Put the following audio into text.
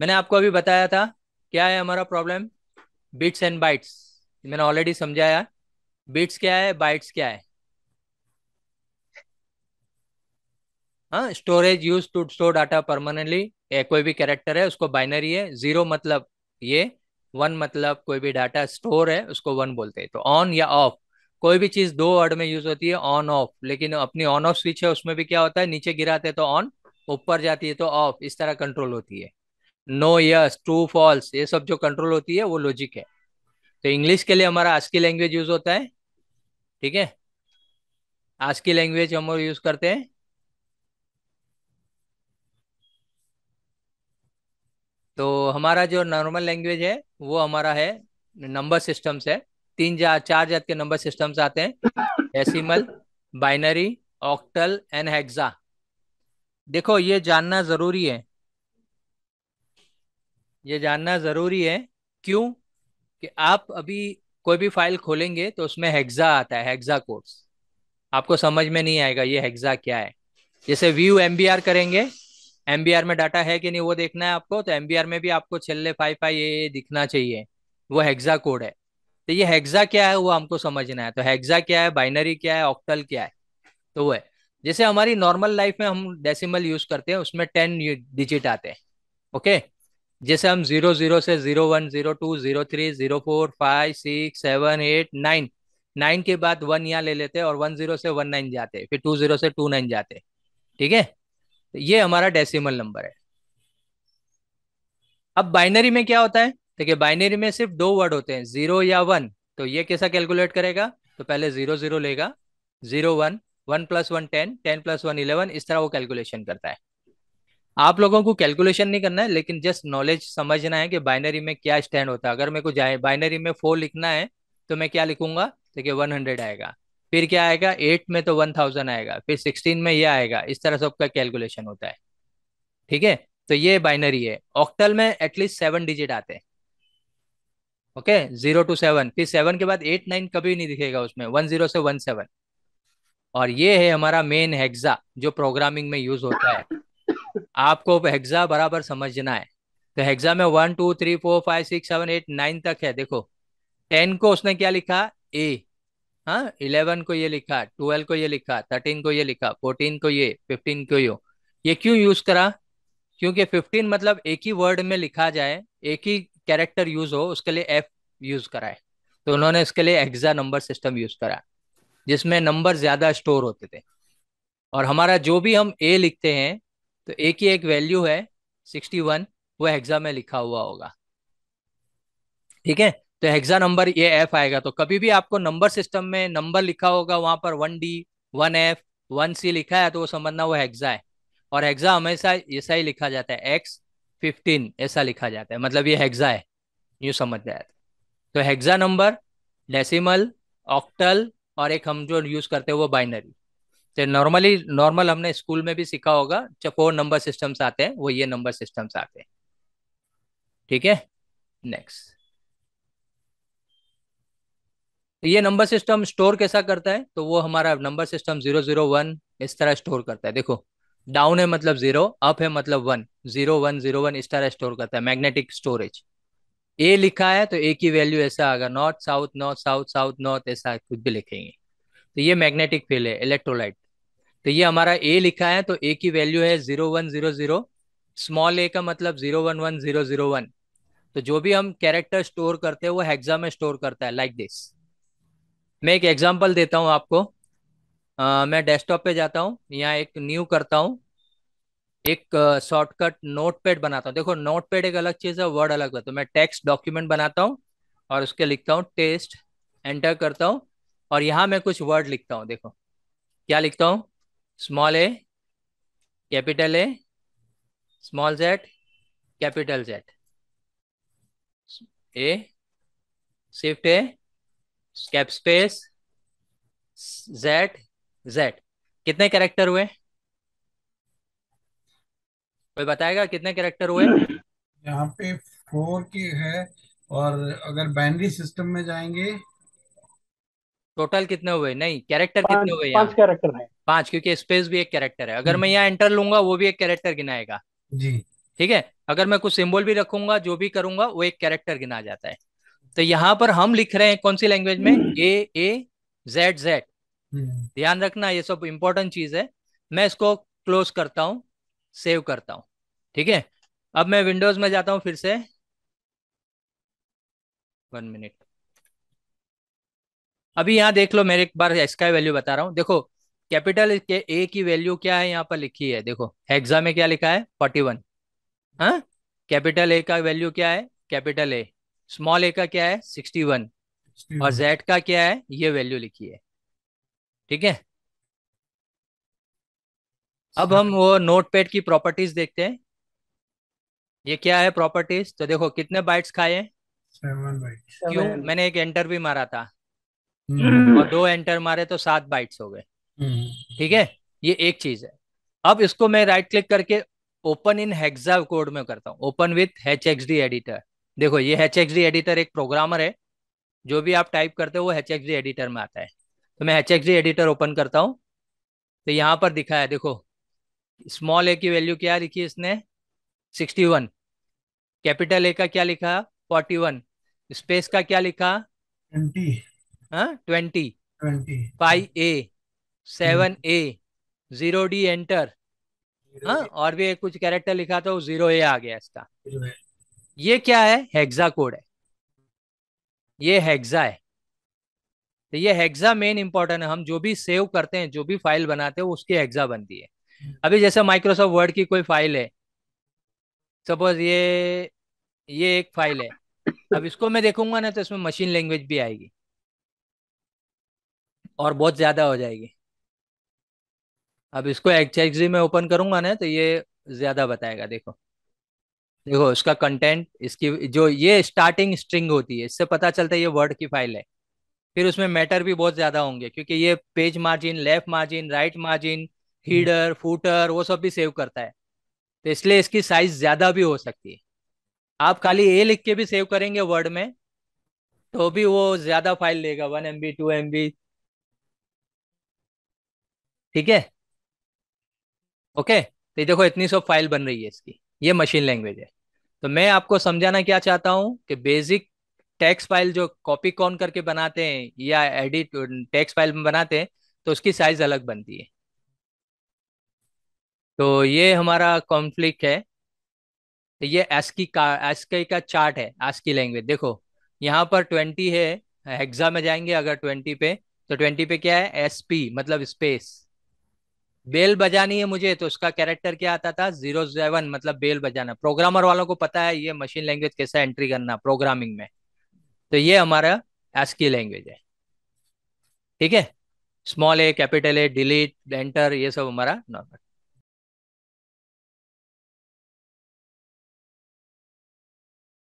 मैंने आपको अभी बताया था क्या है हमारा प्रॉब्लम बिट्स एंड बाइट्स मैंने ऑलरेडी समझाया बिट्स क्या है बाइट्स क्या है हाँ storage use to store data permanently कोई भी कैरेक्टर है उसको बाइनरी है जीरो मतलब ये वन मतलब कोई भी डाटा स्टोर है उसको वन बोलते हैं तो ऑन या ऑफ कोई भी चीज दो वर्ड में यूज होती है ऑन ऑफ लेकिन अपनी ऑन ऑफ स्विच है उसमें भी क्या होता है नीचे गिराते तो ऑन ऊपर जाती है तो ऑफ इस तरह कंट्रोल होती है नो यस ट्रू फॉल्स ये सब जो कंट्रोल होती है वो लॉजिक है तो इंग्लिश के लिए हमारा आज की लैंग्वेज यूज होता है ठीक है आज की लैंग्वेज हम यूज करते हैं तो हमारा जो नॉर्मल लैंग्वेज है वो हमारा है नंबर सिस्टम्स है तीन जा चार जात के नंबर सिस्टम्स आते हैं decimal binary octal and hexa देखो ये जानना जरूरी है ये जानना ज़रूरी है क्यों कि आप अभी कोई भी फाइल खोलेंगे तो उसमें हेक्सा आता है हेक्सा कोड्स आपको समझ में नहीं आएगा ये हेक्सा क्या है जैसे व्यू एम करेंगे एम में डाटा है कि नहीं वो देखना है आपको तो एम में भी आपको छल्ले फाइव फाइव ये दिखना चाहिए वो हेक्सा कोड है तो ये हेक्सा क्या है वो हमको समझना है तो हेक्सा क्या है बाइनरी क्या है ऑक्टल क्या है तो वो है जैसे हमारी नॉर्मल लाइफ में हम डेसिमल यूज करते हैं उसमें टेन डिजिट आते हैं ओके जैसे हम जीरो जीरो से zero one zero two zero three zero four five six seven eight nine nine के बाद वन यहाँ ले लेते हैं और वन जीरो से वन नाइन जाते फिर टू जीरो से टू नाइन जाते ठीक है तो ये हमारा डेसिमल नंबर है अब बाइनरी में क्या होता है देखिए बाइनरी में सिर्फ दो वर्ड होते हैं जीरो या वन तो ये कैसा कैलकुलेट करेगा तो पहले जीरो जीरो लेगा zero one one plus one ten ten plus one eleven इस तरह वो कैलकुलेशन करता है आप लोगों को कैलकुलेशन नहीं करना है लेकिन जस्ट नॉलेज समझना है कि बाइनरी में क्या स्टैंड होता है अगर मेरे को जाए बाइनरी में फोर लिखना है तो मैं क्या लिखूंगा देखिए वन हंड्रेड आएगा फिर क्या आएगा एट में तो वन थाउजेंड आएगा फिर सिक्सटीन में ये आएगा इस तरह से आपका कैलकुलेशन होता है ठीक है तो ये बाइनरी है ऑक्टल में एटलीस्ट सेवन डिजिट आते हैं ओके जीरो टू सेवन फिर सेवन के बाद एट नाइन कभी नहीं दिखेगा उसमें वन जीरो से वन सेवन और ये है हमारा मेन हेक्सा जो प्रोग्रामिंग में यूज होता है आपको हेक्सा बराबर समझना है तो हेक्सा में one two three four five six seven eight nine तक है देखो टेन को उसने क्या लिखा ए हाँ इलेवन को ये लिखा ट्वेल्व को ये लिखा थर्टीन को ये लिखा फोर्टीन को ये फिफ्टीन को यो ये क्यों यूज करा क्योंकि फिफ्टीन मतलब एक ही वर्ड में लिखा जाए एक ही कैरेक्टर यूज हो उसके लिए एफ यूज कराए तो उन्होंने इसके लिए एग्जा नंबर सिस्टम यूज करा जिसमें नंबर ज्यादा स्टोर होते थे और हमारा जो भी हम ए लिखते हैं तो एक की एक वैल्यू है सिक्सटी वन वो हेक्सा में लिखा हुआ होगा ठीक है तो हेक्सा नंबर ये एफ आएगा तो कभी भी आपको नंबर सिस्टम में नंबर लिखा होगा वहां पर one D one F one C लिखा है तो वो समझना वो हेक्सा है और हेक्सा हमेशा ऐसा ही लिखा जाता है एक्स फिफ्टीन ऐसा लिखा जाता है मतलब ये हेक्सा है यू समझ जाता है तो हेक्सा नंबर डेसिमल ऑक्टल और एक हम जो यूज करते हैं वो बाइनरी तो नॉर्मली नॉर्मल हमने स्कूल में भी सीखा होगा जब वो नंबर सिस्टम्स आते हैं वो ये नंबर सिस्टम्स आते हैं ठीक है नेक्स्ट तो ये नंबर सिस्टम स्टोर कैसा करता है तो वो हमारा number system zero zero one इस तरह स्टोर करता है देखो डाउन है मतलब जीरो अप है मतलब one zero one zero one इस तरह स्टोर करता है मैग्नेटिक स्टोरेज ए लिखा है तो ए की वैल्यू ऐसा आगा north south north south south north ऐसा कुछ भी लिखेंगे तो ये मैग्नेटिक फील्ड है इलेक्ट्रोलाइट तो ये हमारा ए लिखा है तो ए की वैल्यू है zero one zero zero small A का मतलब zero one one zero zero one तो जो भी हम कैरेक्टर स्टोर करते हैं वो हेक्सा में स्टोर करता है लाइक दिस मैं एक एग्जांपल देता हूँ आपको आ, मैं डेस्कटॉप पे जाता हूँ यहाँ एक न्यू करता हूँ एक शॉर्टकट नोटपैड बनाता हूँ देखो नोटपैड एक अलग चीज़ है वर्ड अलग है तो मैं टेक्स्ट डॉक्यूमेंट बनाता हूँ और उसके लिखता हूँ टेस्ट एंटर करता हूँ और यहाँ मैं कुछ वर्ड लिखता हूँ देखो क्या लिखता हूँ small A capital A small Z capital Z A shift A cap space Z Z कितने कैरेक्टर हुए कोई बताएगा कितने कैरेक्टर हुए यहाँ पे फोर की है और अगर बाइनरी सिस्टम में जाएंगे टोटल कितने हुए नहीं कैरेक्टर कितने हुए पांच कैरेक्टर हैं पांच क्योंकि स्पेस भी एक कैरेक्टर है अगर मैं हम्म। यहाँ एंटर लूंगा वो भी एक कैरेक्टर गिनाएगा जी ठीक है अगर मैं कुछ सिंबल भी रखूंगा जो भी करूंगा वो एक कैरेक्टर गिना जाता है तो यहाँ पर हम लिख रहे हैं कौन सी लैंग्वेज में ए ए जेड जेड ध्यान रखना ये सब इंपॉर्टेंट चीज है मैं इसको क्लोज करता हूँ सेव करता हूँ ठीक है अब मैं विंडोज में जाता हूँ फिर से वन मिनट अभी यहाँ देख लो मेरे एक बार इसका वैल्यू बता रहा हूँ देखो कैपिटल के ए की वैल्यू क्या है यहाँ पर लिखी है देखो हेक्सा में क्या लिखा है फोर्टी वन हाँ? कैपिटल ए का वैल्यू क्या है कैपिटल ए स्मॉल ए का क्या है सिक्सटी वन और जेड का क्या है ये वैल्यू लिखी है ठीक है अब हम वो नोटपैड की प्रॉपर्टीज देखते हैं ये क्या है प्रॉपर्टीज तो देखो कितने बाइट्स खाए क्यों मैंने एक एंटर भी मारा था hmm. और दो एंटर मारे तो सात बाइट्स हो गए हम्म। ठीक है ये एक चीज है अब इसको मैं राइट क्लिक करके ओपन इन हेक्सा कोड में करता हूँ ओपन विथ एच एडिटर देखो ये हेच डी एडिटर एक प्रोग्रामर है जो भी आप टाइप करते हो वो एच एडिटर में आता है तो मैं एच एडिटर ओपन करता हूँ तो यहाँ पर दिखा है देखो स्मॉल ए की वैल्यू क्या लिखी इसने सिक्सटी वन कैपिटल ए का क्या लिखा फोर्टी वन स्पेस का क्या लिखा ट्वेंटी हाँ, twenty twenty five A hmm. Seven A zero D enter हाँ और भी एक कुछ कैरेक्टर लिखा तो जीरो ए आ गया इसका ये क्या है हेक्सा कोड है ये हेक्सा है तो ये हेक्सा मेन इंपॉर्टेंट है हम जो भी सेव करते हैं जो भी फाइल बनाते हैं उसकी हेक्सा बनती है हम्म। अभी जैसे माइक्रोसॉफ्ट वर्ड की कोई फाइल है सपोज ये ये एक फाइल है अब इसको मैं देखूंगा ना तो इसमें मशीन लैंग्वेज भी आएगी और बहुत ज्यादा हो जाएगी अब इसको एक्सएक्सी में ओपन करूंगा ना तो ये ज्यादा बताएगा देखो देखो इसका कंटेंट इसकी जो ये स्टार्टिंग स्ट्रिंग होती है इससे पता चलता है ये वर्ड की फाइल है फिर उसमें मैटर भी बहुत ज्यादा होंगे क्योंकि ये page margin left margin right margin header footer वो सब भी सेव करता है तो इसलिए इसकी साइज ज्यादा भी हो सकती है आप खाली ए लिख के भी सेव करेंगे वर्ड में तो भी वो ज्यादा फाइल लेगा one M B two M B ठीक है ओके तो देखो इतनी सब फाइल बन रही है इसकी ये मशीन लैंग्वेज है तो मैं आपको समझाना क्या चाहता हूँ कि बेसिक टेक्स्ट फाइल जो कॉपी कॉन करके बनाते हैं या एडिट टेक्स्ट फाइल में बनाते हैं तो उसकी साइज अलग बनती है तो ये हमारा कॉन्फ्लिक्ट है तो ये एसकी का एसकी का चार्ट है एसकी लैंग्वेज देखो यहाँ पर ट्वेंटी है एग्जाम में जाएंगे अगर ट्वेंटी पे तो ट्वेंटी पे क्या है एस मतलब स्पेस बेल बजानी है मुझे तो उसका कैरेक्टर क्या आता था जीरो सेवन मतलब बेल बजाना प्रोग्रामर वालों को पता है ये मशीन लैंग्वेज कैसे एंट्री करना प्रोग्रामिंग में तो ये हमारा एसकी लैंग्वेज है ठीक है small A capital A delete enter ये सब हमारा नॉर्मल